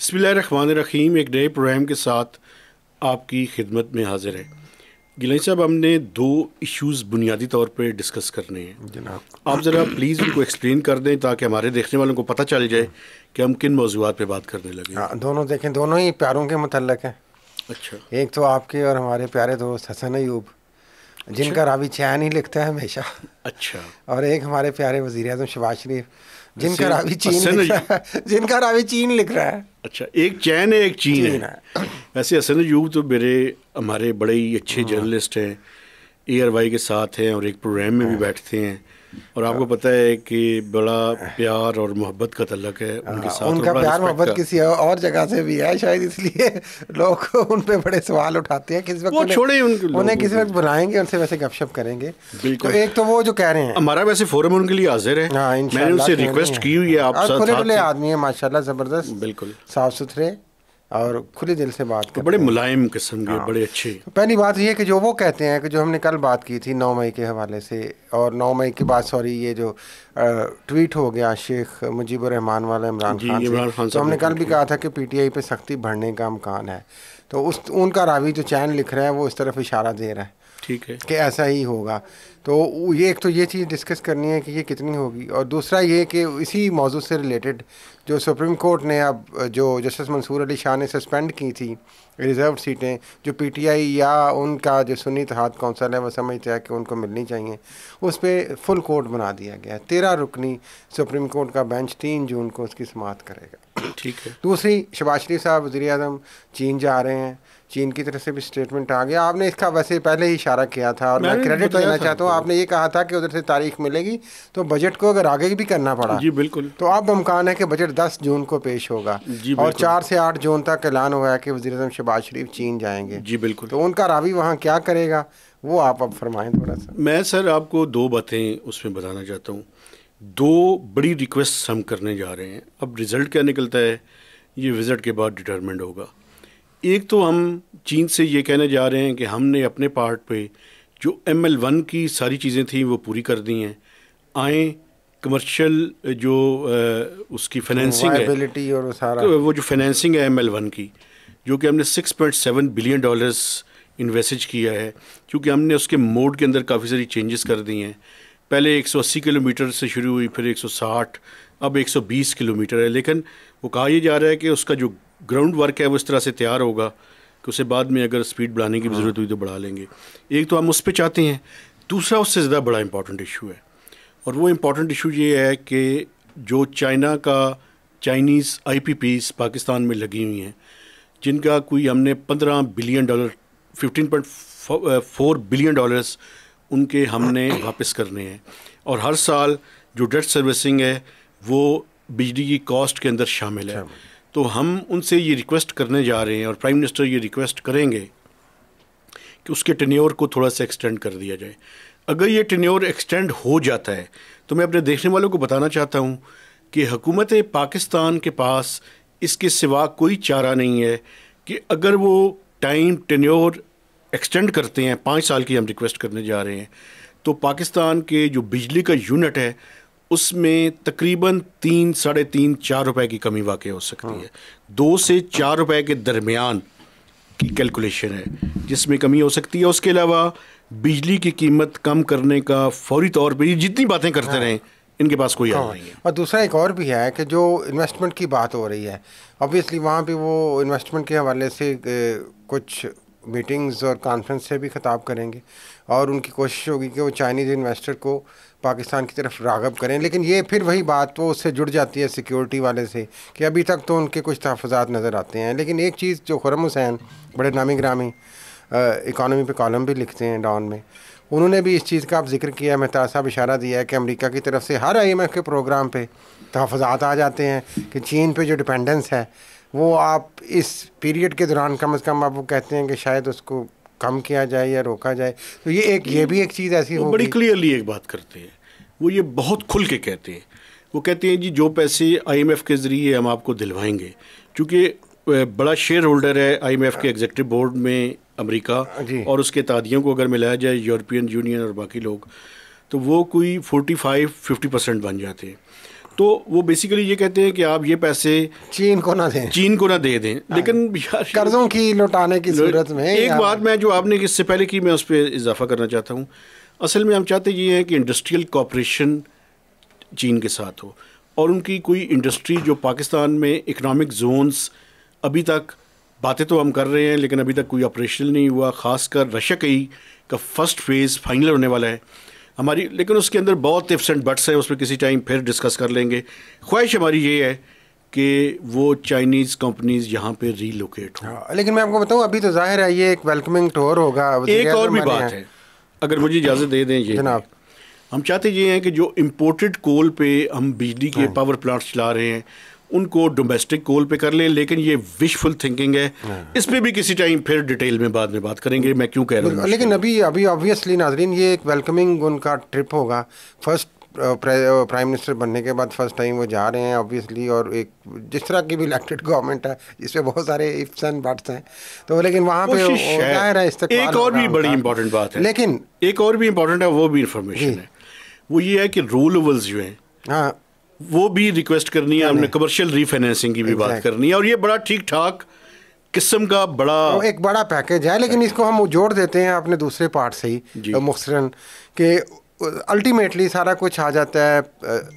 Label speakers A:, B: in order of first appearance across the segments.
A: बसमिल रहीम एक नए प्रोग्राम के साथ आपकी खिदमत में हाजिर है गिलई साहब हमने दो इश्यूज़ बुनियादी तौर पर डिस्कस करने हैं जनाब आप ज़रा प्लीज़ उनको एक्सप्लेन कर दें ताकि हमारे देखने वालों को पता चल जाए कि हम किन मौजूद पर बात करने लगे हाँ
B: दोनों देखें दोनों ही प्यारों के मतलब हैं अच्छा एक तो आपके और हमारे प्यारे दोस्त हसन ऐब जिनका अच्छा। रावी चैन ही लिखता है हमेशा अच्छा और एक हमारे प्यारे वज़ी अजम शबाज शरीफ जिनका रावी चीन जिनका रावी चीन लिख रहा है
A: अच्छा एक चैन है एक चीन, चीन है।, वैसे असन युग तो मेरे हमारे बड़े ही अच्छे हाँ। जर्नलिस्ट हैं ए आर वाई के साथ हैं और एक प्रोग्राम में भी हाँ। बैठते हैं और आपको हाँ। पता है कि बड़ा प्यार और मोहब्बत का तलक है हाँ, उनके साथ उनका प्यार मोहब्बत किसी
B: और जगह से भी है शायद इसलिए लोग उन पे बड़े सवाल उठाते हैं किस वक्त छोड़े उन्हें किसी वक्त बुलाएंगे उनसे वैसे गपशप करेंगे तो एक तो वो जो कह रहे हैं
A: हमारा वैसे फोरम उनके लिए हाजिर है हाँ, मैंने उनसे रिक्वेस्ट की हुई है आप आदमी
B: है माशाल्लाह जबरदस्त बिल्कुल साफ सुथरे और खुले दिल से बात करते बड़े मुलायम किस्म के हाँ। बड़े अच्छे तो पहली बात यह कि जो वो कहते हैं कि जो हमने कल बात की थी नौ मई के हवाले से और नौ मई के बाद सॉरी ये जो ट्वीट हो गया शेख मुजीबर रहमान वाला इमरान खान से तो हमने कल भी कहा था कि पीटीआई पे सख्ती बढ़ने का अमकान है तो उस उनका रावी जो चैन लिख रहा है वो इस तरफ इशारा दे रहा है ठीक है कि ऐसा ही होगा तो ये एक तो ये चीज़ डिस्कस करनी है कि ये कितनी होगी और दूसरा ये कि इसी मौजू से रिलेटेड जो सुप्रीम कोर्ट ने अब जो जस्टिस मंसूर अली शाह ने सस्पेंड की थी रिज़र्व सीटें जो पीटीआई या उनका जो सुन्नी तहत कौंसल है वो समझते हैं कि उनको मिलनी चाहिए उस पर फुल कोर्ट बना दिया गया तेरह रुकनी सुप्रीम कोर्ट का बेंच तीन जून को उसकी समाप्त करेगा ठीक है दूसरी शबाज शरीफ साहब वजी अजम चीन जा रहे हैं चीन की तरफ से भी स्टेटमेंट आ गया आपने इसका वैसे पहले ही इशारा किया था और मैं क्रेडिट देना चाहता हूँ तो आपने ये कहा था कि उधर से तारीख मिलेगी तो बजट को अगर आगे भी करना पड़ा जी बिल्कुल तो अब अमकान है कि बजट दस जून को पेश होगा जी और चार से आठ जून तक ऐलान हुआ है कि वजी अजम शहबाज शरीफ चीन जाएंगे जी बिल्कुल तो उनका रावी वहाँ क्या करेगा वो आप अब फरमाएं थोड़ा सा
A: मैं सर आपको दो बातें उसमें बताना चाहता हूँ दो बड़ी रिक्वेस्ट हम करने जा रहे हैं अब रिज़ल्ट क्या निकलता है ये विज़िट के बाद डिटर्मेंट होगा एक तो हम चीन से ये कहने जा रहे हैं कि हमने अपने पार्ट पे जो एम एल वन की सारी चीज़ें थी वो पूरी कर दी हैं आए कमर्शियल जो उसकी फाइनेंसिंग है और सारा वो जो फाइनेंसिंग है एम एल वन की जो कि हमने six point seven billion dollars invest किया है क्योंकि हमने उसके मोड के अंदर काफ़ी सारी चेंजेस कर दी हैं पहले 180 किलोमीटर से शुरू हुई फिर 160 अब 120 किलोमीटर है लेकिन वो कहा यह जा रहा है कि उसका जो ग्राउंड वर्क है वो इस तरह से तैयार होगा कि उसे बाद में अगर स्पीड बढ़ाने की ज़रूरत हुई तो बढ़ा लेंगे एक तो हम उस पर चाहते हैं दूसरा उससे ज़्यादा बड़ा इम्पॉर्टेंट इशू है और वो इम्पॉर्टेंट इशू ये है कि जो चाइना का चाइनीज़ आई पाकिस्तान में लगी हुई हैं जिनका कोई हमने पंद्रह billion dollar fifteen point four billion dollars उनके हमने वापस करने हैं और हर साल जो डेट सर्विसिंग है वो बिजली की कॉस्ट के अंदर शामिल है तो हम उनसे ये रिक्वेस्ट करने जा रहे हैं और प्राइम मिनिस्टर ये रिक्वेस्ट करेंगे कि उसके टेन्योर को थोड़ा सा एक्सटेंड कर दिया जाए अगर ये टेन्योर एक्सटेंड हो जाता है तो मैं अपने देखने वालों को बताना चाहता हूँ कि हुकूमत पाकिस्तान के पास इसके सिवा कोई चारा नहीं है कि अगर वो टाइम टेन्योर एक्सटेंड करते हैं पाँच साल की हम रिक्वेस्ट करने जा रहे हैं तो पाकिस्तान के जो बिजली का यूनिट है उसमें तकरीबन तीन साढ़े तीन चार रुपए की कमी वाक़ हो सकती हाँ। है दो से चार रुपए के दरमियान की कैलकुलेशन है जिसमें कमी हो सकती है उसके अलावा बिजली की कीमत कम करने का फौरी तौर पर जितनी बातें करते हाँ। रहें इनके पास कोई हाँ। नहीं है
B: और दूसरा एक और भी है कि जो इन्वेस्टमेंट की बात हो रही है ऑब्वियसली वहाँ पर वो इन्वेस्टमेंट के हवाले से कुछ मीटिंग्स और कॉन्फ्रेंस से भी ख़ताब करेंगे और उनकी कोशिश होगी कि वो चाइनीज़ इन्वेस्टर को पाकिस्तान की तरफ रागब करें लेकिन ये फिर वही बात वो उससे जुड़ जाती है सिक्योरिटी वाले से कि अभी तक तो उनके कुछ तहफ़ात नज़र आते हैं लेकिन एक चीज़ जो खुरम हुसैन बड़े नामी ग्रामी इकानमी पे कॉलम भी लिखते हैं डॉन में उन्होंने भी इस चीज़ का आप जिक्र किया मेहता साहब इशारा दिया है कि अमेरिका की तरफ से हर आई के प्रोग्राम पर तहफ़ात आ जाते हैं कि चीन पर जो डिपेंडेंस है वो आप इस पीरियड के दौरान कम अज़ कम आप वो कहते हैं कि शायद उसको कम किया जाए या रोका जाए तो ये
A: एक ये भी एक चीज़ ऐसी हो बड़ी क्लियरली एक बात करते हैं वो ये बहुत खुल के कहते हैं वो कहते हैं जी जो पैसे आईएमएफ के ज़रिए हम आपको दिलवाएंगे चूँकि बड़ा शेयर होल्डर है आईएमएफ के एग्जेक्टिव बोर्ड में अमेरिका और उसके तादियों को अगर मिलाया जाए यूरोपियन यूनियन और बाकी लोग तो वो कोई 45-50 परसेंट बन जाते हैं तो वो बेसिकली ये कहते हैं कि आप ये पैसे चीन को ना दें चीन को ना दे दें हाँ। लेकिन कर्जों की लौटाने की जरूरत में एक बात मैं जो आपने इससे पहले की मैं उस पर इजाफा करना चाहता हूँ असल में हम चाहते ये हैं कि इंडस्ट्रियल कॉपरेशन चीन के साथ हो और उनकी कोई इंडस्ट्री जो पाकिस्तान में इकनॉमिक जोन्स अभी तक बातें तो हम कर रहे हैं लेकिन अभी तक कोई ऑपरेशनल नहीं हुआ ख़ासकर रशिया कई का फर्स्ट फेज़ फाइनल होने वाला है हमारी लेकिन उसके अंदर बहुत इफ्स एंड बट्स हैं उस पर किसी टाइम फिर डिस्कस कर लेंगे ख्वाहिश हमारी ये है कि वो चाइनीज़ कंपनीज यहाँ पे रीलोकेट हो हाँ,
B: लेकिन मैं आपको बताऊँ अभी तो जाहिर है ये एक वेलकमिंग टूर होगा एक और तो भी बात है
A: अगर मुझे इजाज़त दे दें ये जनाब हम चाहते ये हैं कि जो इम्पोर्टेड कोल पे हम बिजली के पावर हाँ। प्लांट्स चला रहे हैं उनको डोमेस्टिक गोल पे कर लें लेकिन ये विशफुल थिंकिंग है हाँ। इस पर भी किसी टाइम फिर डिटेल में बाद में बात करेंगे मैं क्यों कह रहा हूँ लेकिन
B: अभी अभी ऑब्वियसली नाजरीन ये एक वेलकमिंग उनका ट्रिप होगा फर्स्ट प्राइम मिनिस्टर बनने के बाद फर्स्ट टाइम वो जा रहे हैं ऑब्वियसली और एक जिस तरह की भी इलेक्टेड गवर्नमेंट है इसमें बहुत सारे इफ्स एंड बट्स हैं तो लेकिन वहाँ पे जाहिर है एक और भी बड़ी इंपॉर्टेंट बात है लेकिन
A: एक और भी इम्पोर्टेंट है वो भी इंफॉर्मेशन है वो ये है कि रूलेबल्स जो हैं हाँ वो भी रिक्वेस्ट करनी है हमने कमर्शियल रीफाइनेंसिंग की भी बात करनी है और ये बड़ा ठीक ठाक किस्म का बड़ा तो
B: एक बड़ा पैकेज है लेकिन इसको हम जोड़ देते हैं अपने दूसरे पार्ट से ही मुखसरन के अल्टीमेटली सारा कुछ आ जाता है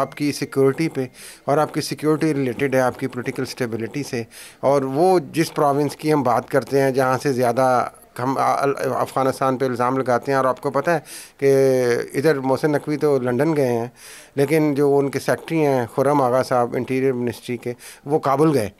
B: आपकी सिक्योरिटी पे और आपकी सिक्योरिटी रिलेटेड है आपकी पॉलिटिकल स्टेबिलिटी से और वो जिस प्रोविंस की हम बात करते हैं जहाँ से ज़्यादा हम अफ़गानिस्तान पे इल्ज़ाम लगाते हैं और आपको पता है कि इधर मोहसिन नकवी तो लंदन गए हैं लेकिन जो उनके सेक्रेटरी हैं खुरम आगा साहब इंटीरियर मिनिस्ट्री के वो काबुल गए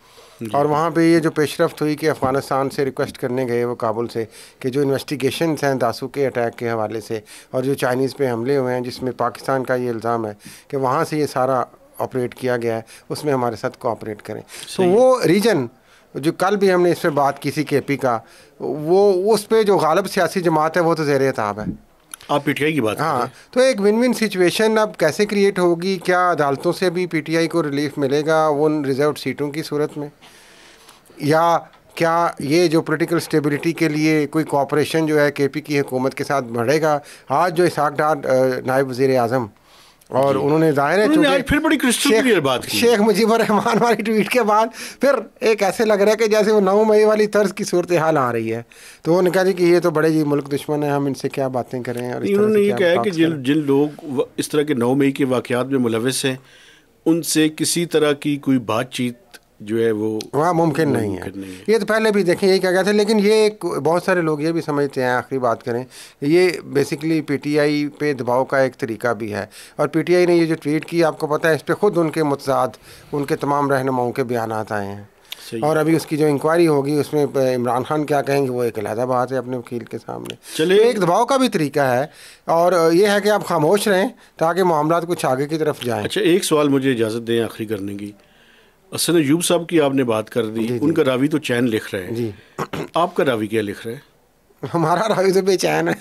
B: और वहाँ पे ये जो पेशरफ हुई कि अफ़गानिस्तान से रिक्वेस्ट करने गए वो काबुल से कि जो इन्वेस्टिगेशन हैं दासू के अटैक के हवाले से और जो चाइनीज़ पर हमले हुए हैं जिसमें पाकिस्तान का ये इल्ज़ाम है कि वहाँ से ये सारा ऑपरेट किया गया है उसमें हमारे साथ कोऑपरेट करें तो वो रीजन जो कल भी हमने इस पर बात की थी के पी का वो उस पर जो गालब सियासी जमात है वो तो जेर ताब है
A: आप आई की बात हाँ
B: तो एक विन विन सिचुएशन अब कैसे क्रिएट होगी क्या अदालतों से भी पी टी आई को रिलीफ मिलेगा उन रिजर्व सीटों की सूरत में या क्या ये जो पोलिटिकल स्टेबिलिटी के लिए कोई कॉपरेशन जो है के पी की हुकूमत के साथ बढ़ेगा आज जो इसाक डार नायब वज़ी अजम और उन्होंने जाहिर है
A: फिर बड़ी क्रिस्टल क्लियर बात की शेख
B: मुजीबुर रहमान वाली ट्वीट के बाद फिर एक ऐसे लग रहा है कि जैसे वो नौ मई वाली तर्ज की सूरत हाल आ रही है तो वो निकाल कि ये तो बड़े जी मुल्क दुश्मन है हम इनसे क्या बातें करें और उन्होंने ये कहा कि
A: जिन जिन लोग इस तरह के नौ मई के वाक़ात में मुलविस हैं उनसे किसी तरह की कोई बातचीत जो है वो वहाँ मुमकिन नहीं, नहीं है
B: ये तो पहले भी देखें यही क्या कहते था लेकिन ये एक बहुत सारे लोग ये भी समझते हैं आखिरी बात करें ये बेसिकली पीटीआई पे दबाव का एक तरीका भी है और पीटीआई ने ये जो ट्वीट की आपको पता है इस पर ख़ुद उनके मतजाद उनके तमाम रहनुमाओं के बयान आए हैं और अभी उसकी जो इंक्वायरी होगी उसमें इमरान खान क्या कहेंगे वो एक अलहदा बात है अपने वकील के सामने चलिए तो एक दबाव का भी तरीका है और ये है कि आप खामोश रहें ताकि मामला कुछ आगे की तरफ जाएँ
A: अच्छा एक सवाल मुझे इजाज़त दें आखिरी करने की असल यूब साहब की आपने बात कर दी जी, उनका रावी तो चैन लिख रहे हैं जी आपका रावी क्या लिख रहे हैं
B: हमारा रावी तो बेचैन है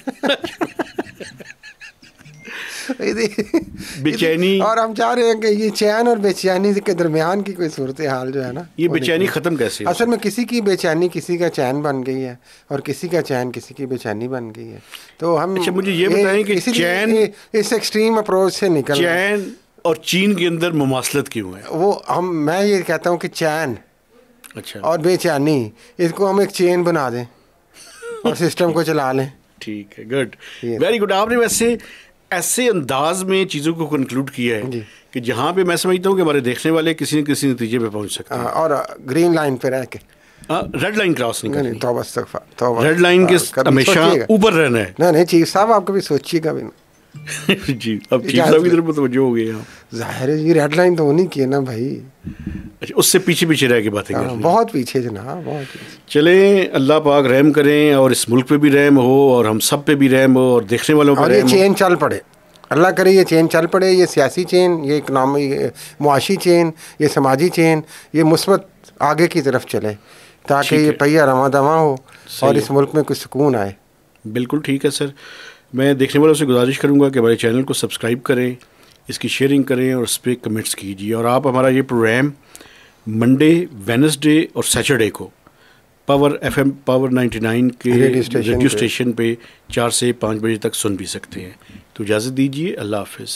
B: बेचैनी और हम चाह रहे हैं कि ये चैन और बेचैनी के दरमियान की कोई सूरत हाल जो है ना ये बेचैनी ख़त्म कैसे असल में किसी की बेचैनी किसी का चैन बन गई है और किसी का चैन किसी की बेचैनी बन गई है तो हम अच्छा मुझे ये बताएं कि चैन इस एक्सट्रीम अप्रोच से निकल चैन और चीन के अंदर मुमासलत क्यों है वो हम मैं ये कहता हूँ कि चैन अच्छा और बेचैनी इसको हम एक चेन बना दें और सिस्टम को चला लें
A: ठीक है गुड वेरी गुड आपने वैसे ऐसे अंदाज में चीज़ों को कंक्लूड किया है कि जहाँ पे मैं समझता हूँ कि हमारे देखने वाले किसी न किसी नतीजे पे पहुँच सकते हैं
B: और ग्रीन लाइन पे रह के
A: रेड लाइन क्रॉस नहीं करनी रेड लाइन के हमेशा ऊपर रहना है
B: नहीं नहीं चीफ साहब आप कभी सोचिएगा भी ना
A: जी अब चीफ साहब की तरफ तो हो गई
B: जाहिर है ये रेड लाइन तो होनी ना भाई
A: अच्छा उससे पीछे पीछे रह के बातें हाँ,
B: बहुत पीछे जना बहुत
A: चले अल्लाह पाक रहम करें और इस मुल्क पे भी रहम हो और हम सब पे भी रहम हो और देखने वालों पर ये चेन चल पड़े
B: अल्लाह करे ये चेन चल पड़े ये सियासी चेन ये इकनॉमी मुआशी चेन ये समाजी चेन ये मुस्बत आगे की तरफ चले ताकि ये
A: पहिया रवा दवा हो और इस मुल्क में कुछ सुकून आए बिल्कुल ठीक है सर मैं देखने वालों से गुजारिश करूँगा कि हमारे चैनल को सब्सक्राइब करें इसकी शेयरिंग करें और उस पर कमेंट्स कीजिए और आप हमारा ये प्रोग्राम मंडे वेनसडे और सैटरडे को पावर एफएम पावर 99 के रेडियो स्टेशन पे चार से पाँच बजे तक सुन भी सकते हैं तो इजाज़त दीजिए अल्लाह हाफिज़